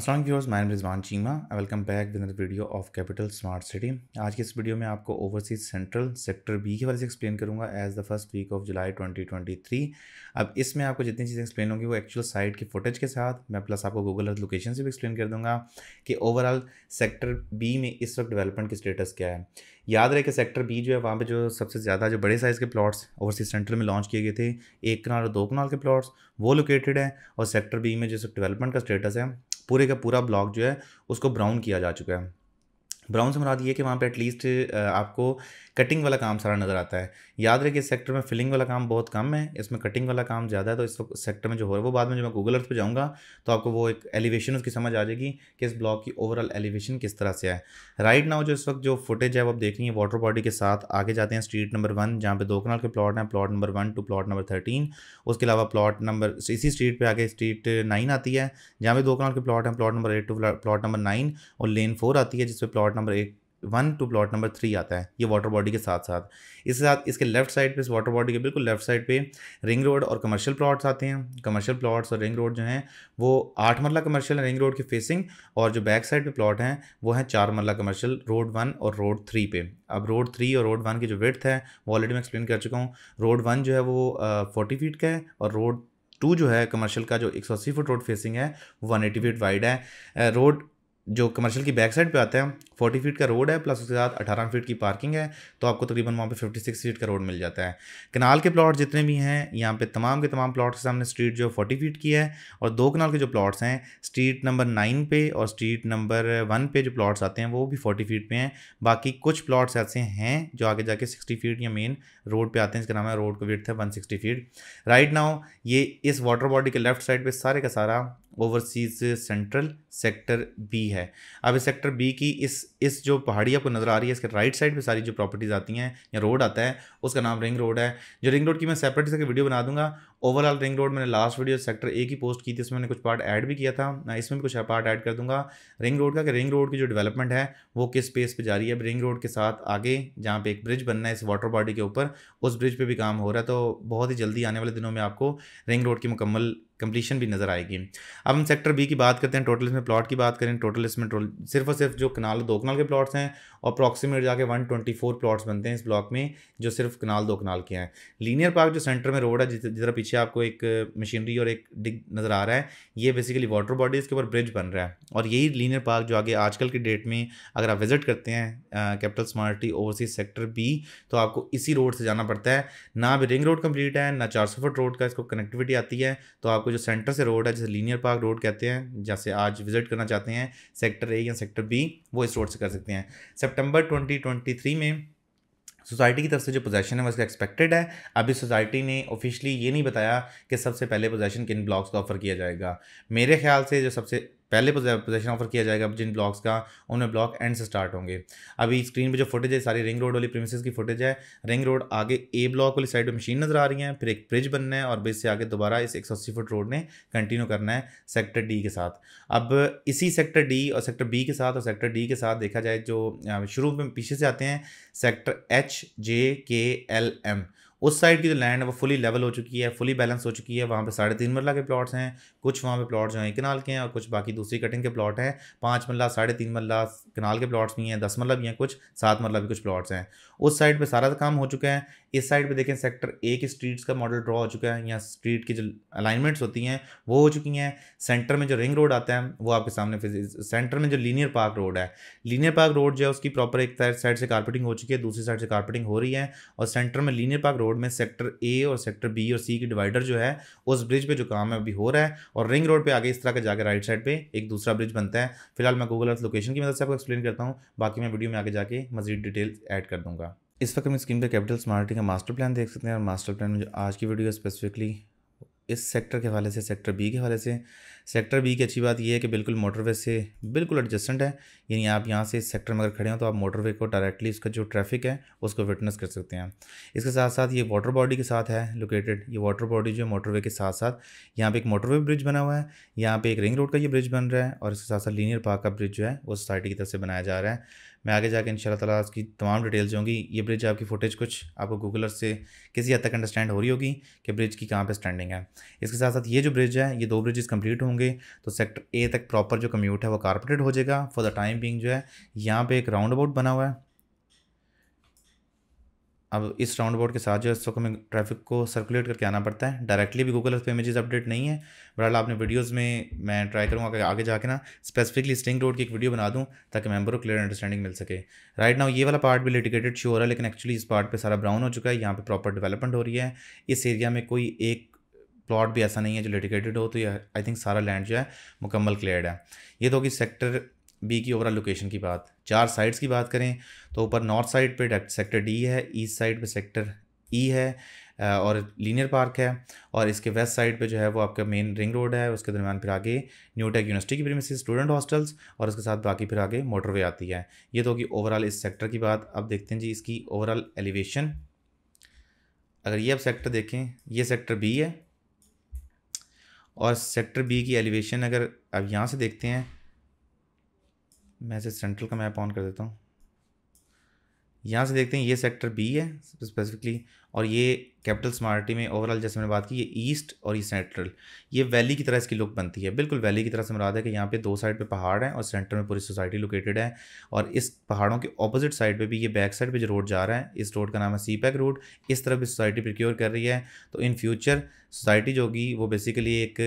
Aslam viewers my Rizwan Cheema I welcome back with video of Capital smart City आज के इस video में आपको ओवरसीज सेंट्रल सेक्टर बी के वाले से एक्सप्लेन करूँगा as the first week of July 2023 अब इसमें आपको जितनी चीज़ें एक्सप्लेन होंगी वो एक्चुअल साइट की फुटेज के साथ मैं प्लस आपको गूगल अर्थ लोकेशन से भी एक्सप्लेन कर दूँगा कि ओवरऑल सेक्टर बी में इस वक्त डेवलपमेंट की स्टेटस क्या है याद रहे कि सेक्टर बी जो है वहाँ पर जो सबसे ज़्यादा जो बड़े साइज़ के प्लाट्स ओवरसीज सेंट्रल में लॉन्च किए गए थे एक कनाल और दो कनाल के प्लाट्स वो लोकेटेड हैं और सेक्टर बी में जो डेवलपमेंट का स्टेटस है पूरे का पूरा ब्लॉक जो है उसको ब्राउन किया जा चुका है ब्राउन से मुराद ये कि वहाँ पे एटलीस्ट आपको कटिंग वाला काम सारा नज़र आता है याद रखिए इस सेक्टर में फिलिंग वाला काम बहुत कम है इसमें कटिंग वाला काम ज़्यादा है तो इस वक्त सेक्टर में जो हो रहा है वो बाद में जब मैं गूगल अर्थ पर जाऊँगा तो आपको वो एक एलिवेशन उसकी समझ आ जाएगी कि इस ब्लॉक की ओवरऑल एलिवेशन किस तरह से है राइट नाउ जो इस वक्त जो फुटेज है वो आप देख रही है वाटर बॉडी के साथ आगे जाते हैं स्ट्रीट नंबर वन जहाँ पे दो कनाल के प्लॉट हैं plot number one two plot number thirteen उसके अलावा प्लॉट नंबर इसी स्ट्रीट पर आगे स्ट्रीट नाइन आती है जहाँ पे दो कनाल के प्लॉट हैं plot number eight two plot number nine और लेन फोर आती है जिसपे plot number eight one two plot number three आता है ये वाटर बॉडी के साथ साथ इसके साथ इसके लेफ्ट साइड पे इस वाटर बॉडी के बिल्कुल लेफ्ट साइड पे रिंग रोड और कमर्शियल प्लॉट्स आते हैं कमर्शियल प्लॉट्स और रिंग रोड जो हैं वो आठ मरला कमर्शियल रिंग रोड की फेसिंग और जो बैक साइड पे प्लॉट हैं वो हैं चार मरला कमर्शियल रोड वन और रोड थ्री पे अब रोड थ्री और रोड वन की जो विर्थ है वो ऑलरेडी मैं एक्सप्लेन कर चुका हूँ रोड वन जो है वो फोर्टी फीट का है और रोड टू जो है कमर्शियल का जो एक सौ अस्सी फुट रोड फेसिंग है वो वन फीट वाइड है रोड जो कमर्शियल की बैक साइड पे आता है फोर्टी फीट का रोड है प्लस उसके साथ अठारह फीट की पार्किंग है तो आपको तकरीबन वहाँ पे फिफ्टी सिक्स फीट का रोड मिल जाता है कनाल के प्लॉट जितने भी हैं यहाँ पे तमाम के तमाम प्लॉट के सामने स्ट्रीट जो फोर्टी फीट की है और दो कनाल के जो प्लॉट्स हैं स्ट्रीट नंबर नाइन पे और स्ट्रीट नंबर वन पे जो प्लॉट्स आते हैं वो भी फोर्टी फीट पे हैं बाकी कुछ प्लॉट्स ऐसे हैं जो आगे जाके सिक्सटी फीट या मेन रोड पे आते हैं इसका नाम है रोड का वेट है one sixty feet right now ये इस वाटर बॉडी के लेफ्ट साइड पर सारे का सारा ओवरसीज सेंट्रल सेक्टर बी है अब इस सेक्टर बी की इस इस जो पहाड़ी आपको नज़र आ रही है इसके राइट साइड पे सारी जो प्रॉपर्टीज़ आती हैं या रोड आता है उसका नाम रिंग रोड है जो रिंग रोड की मैं सेपरेट से वीडियो बना दूंगा ओवरऑल रिंग रोड मैंने लास्ट वीडियो सेक्टर ए की पोस्ट की थी इसमें मैंने कुछ पार्ट ऐड भी किया था मैं इसमें भी कुछ पार्ट ऐड कर दूंगा रिंग रोड का कि रिंग रोड की जो डेवलपमेंट है वो किस पेस पे जारी है अब रिंग रोड के साथ आगे जहाँ पे एक ब्रिज बनना है इस वाटर बॉडी के ऊपर उस ब्रिज पर भी काम हो रहा है तो बहुत ही जल्दी आने वाले दिनों में आपको रिंग रोड की मुकम्मल कंप्लीशन भी नज़र आएगी अब हम सेक्टर बी की बात करते हैं टोटल इसमें प्लॉट की बात करें टोटल इसमें सिर्फ और सिर्फ जो कनाल दो कनाल के प्लॉट्स हैं और अप्रॉक्सीमेट जाके 124 प्लॉट्स बनते हैं इस ब्लॉक में जो सिर्फ कनाल दो कनाल के हैं लीनियर पार्क जो सेंटर में रोड है जिधर पीछे पीछे आपको एक मशीनरी और एक डिग नज़र आ रहा है ये बेसिकली वाटर बॉडी इसके ऊपर ब्रिज बन रहा है और यही लीनियर पार्क जो आगे आजकल के डेट में अगर आप विज़िट करते हैं Capital Smart City Overseas sector B तो आपको इसी रोड से जाना पड़ता है ना अभी रिंग रोड कम्प्लीट है ना चार फुट रोड का इसको कनेक्टिविटी आती है तो आपको जो सेंटर से रोड है जैसे लीनियर पार्क रोड कहते हैं जैसे आज विज़िट करना चाहते हैं सेक्टर ए या सेक्टर बी वो इस रोड से कर सकते हैं सेप्टेम्बर ट्वेंटी में सोसाइटी की तरफ से जो पोजेशन है वो इसका एक्सपेक्टेड है अभी सोसाइटी ने ऑफिशियली ये नहीं बताया कि सबसे पहले पोजेशन किन ब्लॉक्स को ऑफर किया जाएगा मेरे ख्याल से जो सबसे पहले पोजेशन ऑफर किया जाएगा जिन ब्लॉक्स का उनमें ब्लॉक एंड से स्टार्ट होंगे अभी स्क्रीन पे जो फुटेज है सारी रिंग रोड वाली प्रीमिसेस की फुटेज है रिंग रोड आगे ए ब्लॉक वाली साइड में मशीन नजर आ रही है फिर एक ब्रिज बनना है और ब्रिज से आगे दोबारा इस एक फुट रोड ने कंटिन्यू करना है सेक्टर डी के साथ अब इसी सेक्टर डी और सेक्टर बी के साथ और सेक्टर डी के साथ देखा जाए जो शुरू में पीछे से आते हैं सेक्टर एच जे के एल एम उस साइड की जो लैंड है वो फुली लेवल हो चुकी है फुली बैलेंस हो चुकी है वहाँ पे साढ़े तीन मरला के प्लॉट्स हैं कुछ वहाँ पे प्लॉट जो हैं किनाल के हैं और कुछ बाकी दूसरी कटिंग के प्लॉट हैं पाँच मरला साढ़े तीन मरला किनाल के प्लॉट्स भी हैं दस मरला भी हैं कुछ सात मरला भी कुछ प्लॉट्स हैं उस साइड पर सारा काम हो चुका है इस साइड पर देखें सेक्टर ए की स्ट्रीट्स का मॉडल ड्रॉ हो चुका है यहाँ स्ट्रीट की जो अलाइनमेंट्स होती हैं वो हो चुकी हैं सेंटर में जो रिंग रोड आता है वो आपके सामने सेंटर में जो लीनियर पार्क रोड है लीनियर पार्क रोड जो है उसकी प्रॉपर एक साइड से कारपेटिंग हो चुकी है दूसरी साइड से कारपेटिंग हो रही है और सेंटर में लीनियर पार्क रोड रोड में सेक्टर ए और सेक्टर बी और सी की डिवाइडर जो है उस ब्रिज पे जो काम है अभी हो रहा है और रिंग रोड पे आगे इस तरह का जाकर राइट साइड पे एक दूसरा ब्रिज बनता है फिलहाल मैं गूगल अर्थ लोकेशन की मदद से आपको एक्सप्लेन करता हूँ बाकी मैं वीडियो में आगे जाके मजीद डिटेल ऐड कर दूँगा इस वक्त हम स्क्रीन पर कैपिटल स्मार्टिंग का मास्टर प्लान देख सकते हैं और मास्टर प्लान में जो आज की वीडियो स्पेसिफिकली इस सेक्टर के हवाले से सेक्टर बी के हवाले से सेक्टर बी की अच्छी बात यह है कि बिल्कुल मोटरवे से बिल्कुल एडजस्टेंट है यानी आप यहाँ से इस सेक्टर में अगर खड़े हो तो आप मोटरवे को डायरेक्टली इसका जो ट्रैफिक है उसको विटनेस कर सकते हैं इसके साथ साथ ये वाटर बॉडी के साथ है लोकेटेड ये वाटर बॉडी जो है मोटरवे के साथ साथ यहाँ पर एक मोटरवे ब्रिज बना हुआ है यहाँ पर एक रिंग रोड का ये ब्रिज बन रहा है और इसके साथ साथ लीनियर पार्क का ब्रिज जो है वो सोसाइटी की तरफ से बनाया जा रहा है मैं आगे जाकर इन तला उसकी तमाम डिटेल्स होंगी ये ब्रिज आपकी फुटेज कुछ आपको गूगल से किसी हद तक अंडरस्टैंड हो रही होगी कि ब्रिज की कहाँ पर स्टैंडिंग है इसके साथ साथ ये जो ब्रिज है ये दो ब्रिजेस कंप्लीट होंगे तो सेक्टर ए तक प्रॉपर जो कम्यूट है वो कारपोरेट हो जाएगा फॉर द टाइम बिंग जो है यहाँ पर एक राउंड अबाउट बना हुआ है अब इस राउंड अबाउट के साथ जो है इस वक्त हमें ट्रैफिक को सर्कुलेट करके आना पड़ता है डायरेक्टली भी गूगल पे इमेजेस अपडेट नहीं है बहरहाल आपने वीडियोस में मैं ट्राई करूँगा कि आगे जाके ना स्पेसिफिकली स्टिंग रोड की एक वीडियो बना दूँ ताकि मेंबर को क्लियर अंडरस्टैंडिंग मिल सके राइट नाउ ये वाला पार्ट भी लिटिकेटेड शो हो रहा है लेकिन एक्चुअली इस पार्ट पर सारा ब्राउन हो चुका है यहाँ पर प्रॉपर डेवलपमेंट हो रही है इस एरिया में कोई एक प्लॉट भी ऐसा नहीं है जो लिटिकेटेड हो तो ये आई थिंक सारा लैंड जो है मुकम्मल क्लियर है ये तो होगी सेक्टर बी की ओवरऑल लोकेशन की बात चार साइड्स की बात करें तो ऊपर नॉर्थ साइड पे सेक्टर डी है ईस्ट साइड पे सेक्टर ई e है और लीनियर पार्क है और इसके वेस्ट साइड पे जो है वो आपका मेन रिंग रोड है उसके दरमियान फिर आगे टेक यूनिवर्सिटी की प्रीमिस स्टूडेंट हॉस्टल्स और उसके साथ बाकी फिर आगे मोटरवे आती है ये तो कि ओवरऑल इस सेक्टर की बात अब देखते हैं जी इसकी ओवरऑल एलिवेशन अगर ये आप सेक्टर देखें ये सेक्टर बी है और सेक्टर बी की एलिवेशन अगर आप यहाँ से देखते हैं मैं इसे सेंट्रल का मैप ऑन कर देता हूँ यहाँ से देखते हैं ये सेक्टर बी है स्पेसिफिकली और ये कैपिटल स्मार्टी में ओवरऑल जैसे मैंने बात की ये ईस्ट और ये सेंट्रल ये वैली की तरह इसकी लुक बनती है बिल्कुल वैली की तरह से मुराद है कि यहाँ पे दो साइड पे पहाड़ हैं और सेंटर में पूरी सोसाइटी लोकेटेड है और इस पहाड़ों के ऑपोजिट साइड पे भी ये बैक साइड पे जो रोड जा रहा है इस रोड का नाम है सी पैक रोड इस तरह भी सोसाइटी प्रिक्योर कर रही है तो इन फ्यूचर सोसाइटी जो होगी वो बेसिकली एक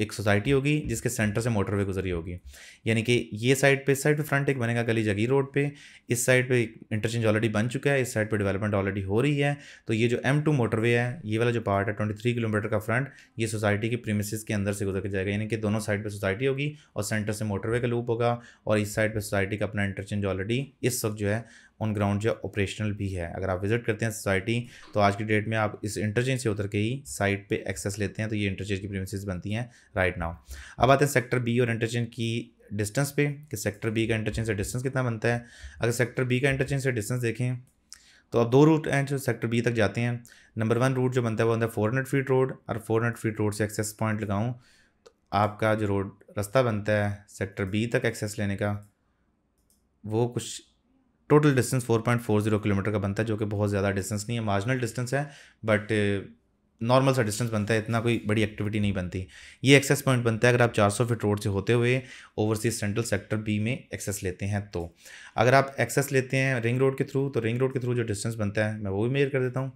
एक सोसाइटी होगी जिसके सेंटर से मोटरवे गुजरी होगी यानी कि ये साइड पे इस साइड पे फ्रंट एक बनेगा गली जगीर रोड पे इस साइड पे इंटरचेंज ऑलरेडी बन चुका है इस साइड पे डेवलपमेंट ऑलरेडी हो रही है तो ये जो एम टू मोटरवे है ये वाला जो पार्ट है ट्वेंटी थ्री किलोमीटर का फ्रंट ये सोसाइटी के प्रीमिसिस के अंदर से गुजर के जाएगा यानी कि दोनों साइड पर सोसाइटी होगी और सेंटर से मोटरवे का लूप होगा और इस साइड पर सोसाइटी का अपना इंटरचेंज ऑलरेडी इस वक्त जो है ऑन ग्राउंड जो ऑपरेशनल भी है अगर आप विजिट करते हैं सोसाइटी तो आज की डेट में आप इस इंटरचेंज से उतर के ही साइट पे एक्सेस लेते हैं तो ये इंटरचेंज की प्रीमिसेस बनती हैं राइट नाउ अब आते हैं सेक्टर बी और इंटरचेंज की डिस्टेंस पे कि सेक्टर बी का इंटरचेंज से डिस्टेंस कितना बनता है अगर सेक्टर बी का इंटरचेंज से डिस्टेंस देखें तो अब दो रूट हैं जो सेक्टर बी तक जाते हैं नंबर वन रूट जो बनता है वो बनता है फोर हंड्रेड फीट रोड और फोर हंड्रेड फीट रोड से एक्सेस पॉइंट लगाऊँ तो आपका जो रोड रास्ता बनता है सेक्टर बी तक एक्सेस लेने का वो कुछ टोटल डिस्टेंस 4.40 किलोमीटर का बनता है जो कि बहुत ज़्यादा डिस्टेंस नहीं है मार्जिनल डिस्टेंस है बट नॉर्मल सा डिस्टेंस बनता है इतना कोई बड़ी एक्टिविटी नहीं बनती ये एक्सेस पॉइंट बनता है अगर आप 400 फीट रोड से होते हुए ओवरसीज सेंट्रल सेक्टर बी में एक्सेस लेते हैं तो अगर आप एक्सेस लेते हैं रिंग रोड के थ्रू तो रिंग रोड के थ्रू जो डिस्टेंस बनता है मैं वो भी मेयर कर देता हूँ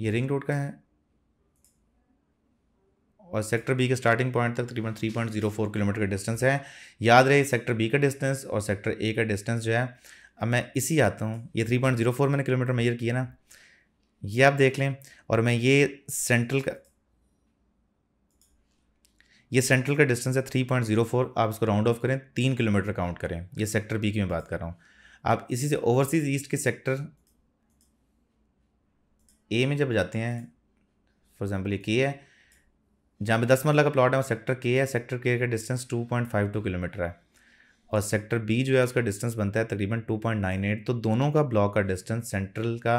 ये रिंग रोड का है और सेक्टर बी के स्टार्टिंग पॉइंट तक तकरीबन three point zero four kilometre का डिस्टेंस है याद रहे सेक्टर बी का डिस्टेंस और सेक्टर ए का डिस्टेंस जो है अब मैं इसी आता हूँ ये थ्री पॉइंट जीरो फोर मैंने किलोमीटर मेजर किया ना ये आप देख लें और मैं ये सेंट्रल का ये सेंट्रल का डिस्टेंस है थ्री पॉइंट जीरो फोर आप इसको राउंड ऑफ करें तीन किलोमीटर काउंट करें ये सेक्टर बी की मैं बात कर रहा हूँ आप इसी से ओवरसीज ईस्ट के सेक्टर ए में जब जाते हैं फॉर एग्ज़ाम्पल ये के है जहाँ पे दस मरला का प्लॉट है वो सेक्टर के है सेक्टर के का distance two point five two kilometre है और सेक्टर बी जो है उसका डिस्टेंस बनता है तकरीबन 2.98 तो दोनों का ब्लॉक का डिस्टेंस सेंट्रल का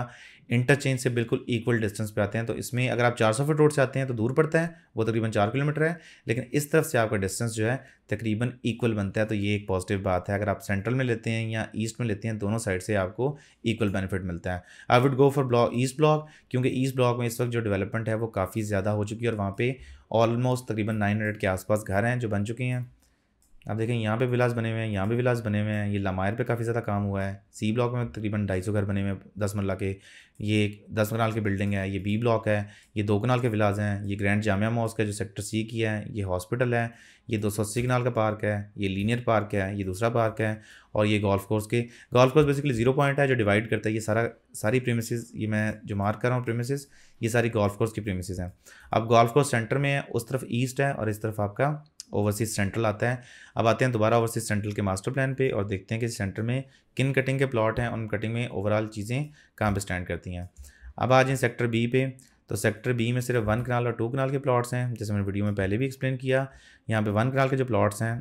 इंटरचेंज से बिल्कुल इक्वल डिस्टेंस पे आते हैं तो इसमें अगर आप 400 फुट रोड से आते हैं तो दूर पड़ता है वो तकरीबन चार किलोमीटर है लेकिन इस तरफ से आपका डिस्टेंस जो है तकरीबन इक्वल बनता है तो ये एक पॉजिटिव बात है अगर आप सेंट्रल में लेते हैं या ईस्ट में लेते हैं दोनों साइड से आपको इक्वल बेनिफिट मिलता है I would go for block east block क्योंकि ईस्ट ब्लॉक में इस वक्त जो डेवलपमेंट है वो काफ़ी ज़्यादा हो चुकी है और वहाँ पर ऑलमोस्ट तकरीबन नाइन के आसपास घर हैं जो बन चुके हैं आप देखें यहाँ पे विलास बने हुए हैं यहाँ पे विलास बने हुए हैं ये लामायर पे काफ़ी ज़्यादा काम हुआ है सी ब्लॉक में तकरीबन ढाई सौ घर बने हुए हैं दस मरला के ये दस कनाल की बिल्डिंग है ये बी ब्लॉक है ये दो कनाल के विलास हैं ये ग्रैंड जामिया मॉस्क है जो सेक्टर सी की है ये हॉस्पिटल है ये दो सौ अस्सी कनाल का पार्क है ये लीनियर पार्क है ये दूसरा पार्क है और ये गोल्फ कोर्स के golf course basically zero point है जो डिवाइड करता है ये सारा सारी प्रेमिस ये मैं जो मार्क कर रहा हूँ प्रेमिस ये सारी गोल्फ कोर्स की प्रेमिस हैं अब गोल्फ कोर्स सेंटर में है उस तरफ ईस्ट है और इस तरफ आपका ओवरसीज सेंट्रल आता है अब आते हैं दोबारा ओवरसीज सेंट्रल के मास्टर प्लान पे और देखते हैं कि सेंटर में किन कटिंग के प्लॉट हैं उन कटिंग में ओवरऑल चीज़ें कहाँ पर स्टैंड करती हैं अब आ जाए सेक्टर बी पे तो सेक्टर बी में सिर्फ वन कनाल और टू कनाल के प्लॉट्स हैं जैसे मैंने वीडियो में पहले भी एक्सप्लेन किया यहाँ पर वन कनाल के जो प्लॉट्स हैं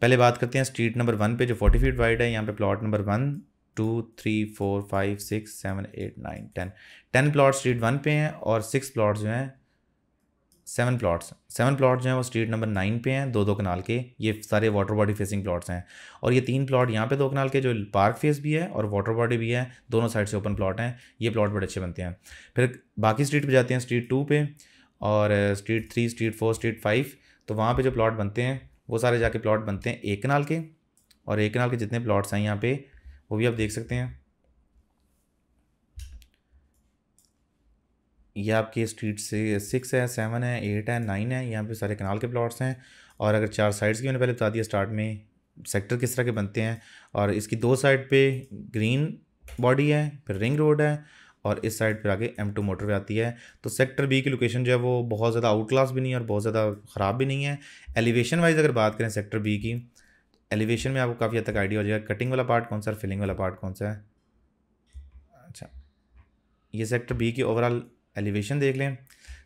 पहले बात करते हैं स्ट्रीट नंबर वन पे जो फोर्टी फीट वाइड है यहाँ पे plot number one two three four five six seven eight nine ten ten plot street one पे हैं और सिक्स प्लॉट जो हैं सेवन प्लॉट्स सेवन प्लॉट जो हैं वो स्ट्रीट नंबर नाइन पे हैं दो दो कनाल के ये सारे वाटर बॉडी फेसिंग प्लॉट्स हैं और ये तीन प्लॉट यहाँ पे दो कनाल के जो पार्क फेस भी है और वाटर बॉडी भी है दोनों साइड से ओपन प्लॉट हैं ये प्लॉट बड़े अच्छे बनते हैं फिर बाकी स्ट्रीट पर जाते हैं स्ट्रीट टू पे और street three street four street five तो वहाँ पर जो प्लॉट बनते हैं वो सारे जाके प्लॉट बनते हैं एक कनाल के और एक कनाल के जितने प्लॉट्स हैं यहाँ पर वो भी आप देख सकते हैं ये आपके स्ट्रीट से सिक्स है सेवन है एट है नाइन है यहाँ पे सारे कनाल के प्लॉट्स हैं और अगर चार साइड्स की मैंने पहले बता दिया स्टार्ट में सेक्टर किस तरह के बनते हैं और इसकी दो साइड पे ग्रीन बॉडी है फिर रिंग रोड है और इस साइड पर आगे एम टू मोटर आती है तो सेक्टर बी की लोकेशन जो है वो बहुत ज़्यादा आउट क्लास भी नहीं है और बहुत ज़्यादा ख़राब भी नहीं है एलिवेशन वाइज अगर बात करें सेक्टर बी की एलिवेशन में आपको काफ़ी हद तक आइडिया हो जाएगा कटिंग वाला पार्ट कौन सा और फिलिंग वाला पार्ट कौन सा है अच्छा ये सेक्टर बी की ओवरऑल एलिवेशन देख लें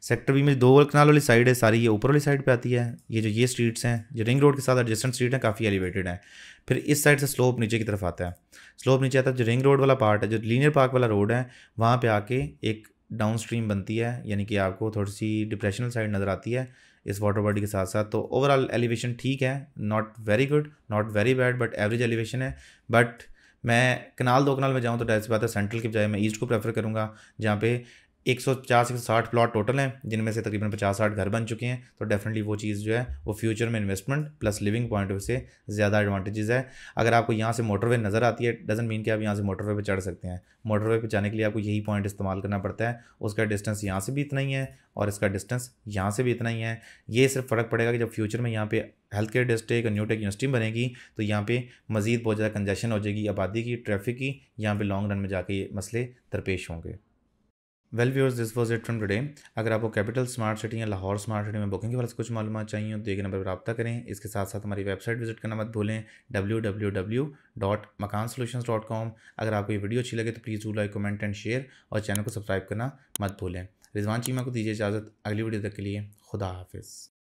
सेक्टर बी में दो कनाल वाली साइड है सारी ये ऊपर वाली साइड पे आती है ये जो ये स्ट्रीट्स हैं जो रिंग रोड के साथ एडजस्टेंट स्ट्रीट हैं काफ़ी एलिवेटेड हैं फिर इस साइड से स्लोप नीचे की तरफ आता है स्लोप नीचे आता है जो रिंग रोड वाला पार्ट है जो लीनियर पार्क वाला रोड है वहाँ पर आके एक डाउन स्ट्रीम बनती है यानी कि आपको थोड़ी सी डिप्रेशनल साइड नज़र आती है इस वाटर बॉडी के साथ साथ तो ओवरऑल एलिवेशन ठीक है not very good not very bad but average elevation है बट मैं कनाल दो कनाल में जाऊँ तो डायरेक्ट बात है सेंट्रल के बजाय मैं ईस्ट को प्रेफर करूँगा जहाँ पे एक सौ पचास एक सौ साठ प्लॉट टोटल हैं जिनमें से तकरीबन पचास साठ घर बन चुके हैं तो डेफिनेटली वो चीज़ जो है वो फ्यूचर में investment plus living point of से ज़्यादा एडवांटेजेस है अगर आपको यहाँ से मोटरवे नज़र आती है डजेंट मीन कि आप यहाँ से मोटरवे पर चढ़ सकते हैं मोटरवे पर जाने के लिए आपको यही पॉइंट इस्तेमाल करना पड़ता है उसका डिस्टेंस यहाँ से भी इतना ही है और इसका डिस्टेंस यहाँ से भी इतना ही है ये सिर्फ फ़र्क पड़ेगा कि जब फ्यूचर में यहाँ पे हेल्थ केयर डिस्ट्रिक्ट और न्यू टेक यूनिवर्सिटी बनेगी तो यहाँ पे मज़ीद बहुत ज़्यादा कंजेशन हो जाएगी आबादी की ट्रैफिक की यहाँ पे लॉन्ग रन में जाके ये मसले दरपेश होंगे well viewers this was it from today अगर आपको कैपिटल स्मार्ट सिटी या लाहौर स्मार्ट सिटी में बुकिंग के बारे में कुछ मालूम चाहिए तो एक नंबर पर रब्ता करें इसके साथ साथ हमारी वेबसाइट विजिट करना मत भूलें W W W dot Makaan dot अगर आपको ये वीडियो अच्छी लगे तो please like comment and share और चैनल को सब्सक्राइब करना मत भूलें रिजवान चीमा को दीजिए इजाज़त अगली वीडियो तक के लिए खुदा हाफिज़